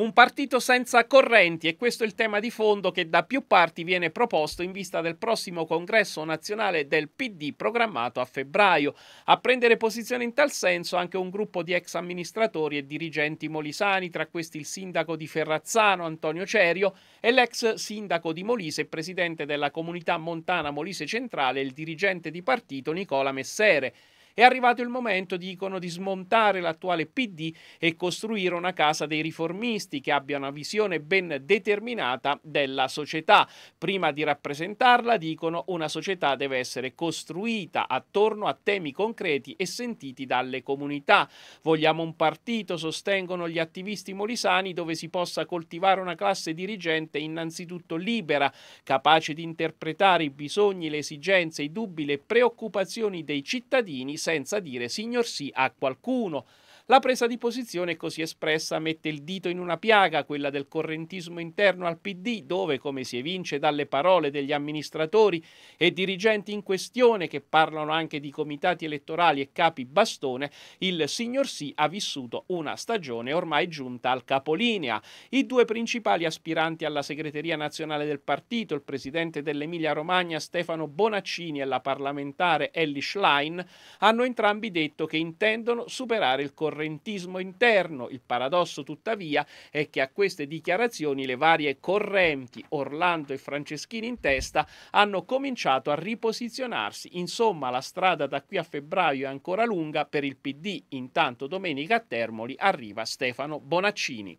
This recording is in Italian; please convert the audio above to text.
Un partito senza correnti e questo è il tema di fondo che da più parti viene proposto in vista del prossimo congresso nazionale del PD programmato a febbraio. A prendere posizione in tal senso anche un gruppo di ex amministratori e dirigenti molisani, tra questi il sindaco di Ferrazzano Antonio Cerio e l'ex sindaco di Molise e presidente della comunità montana Molise Centrale e il dirigente di partito Nicola Messere. È arrivato il momento, dicono, di smontare l'attuale PD e costruire una casa dei riformisti che abbia una visione ben determinata della società. Prima di rappresentarla, dicono, una società deve essere costruita attorno a temi concreti e sentiti dalle comunità. Vogliamo un partito, sostengono gli attivisti molisani, dove si possa coltivare una classe dirigente innanzitutto libera, capace di interpretare i bisogni, le esigenze, i dubbi, le preoccupazioni dei cittadini senza dire signor sì a qualcuno. La presa di posizione così espressa mette il dito in una piaga, quella del correntismo interno al PD, dove, come si evince dalle parole degli amministratori e dirigenti in questione, che parlano anche di comitati elettorali e capi bastone, il signor Sì ha vissuto una stagione ormai giunta al capolinea. I due principali aspiranti alla segreteria nazionale del partito, il presidente dell'Emilia Romagna Stefano Bonaccini e la parlamentare Ellie Schlein, hanno entrambi detto che intendono superare il correntismo correntismo interno. Il paradosso, tuttavia, è che a queste dichiarazioni le varie correnti, Orlando e Franceschini in testa, hanno cominciato a riposizionarsi. Insomma, la strada da qui a febbraio è ancora lunga per il PD. Intanto domenica a Termoli arriva Stefano Bonaccini.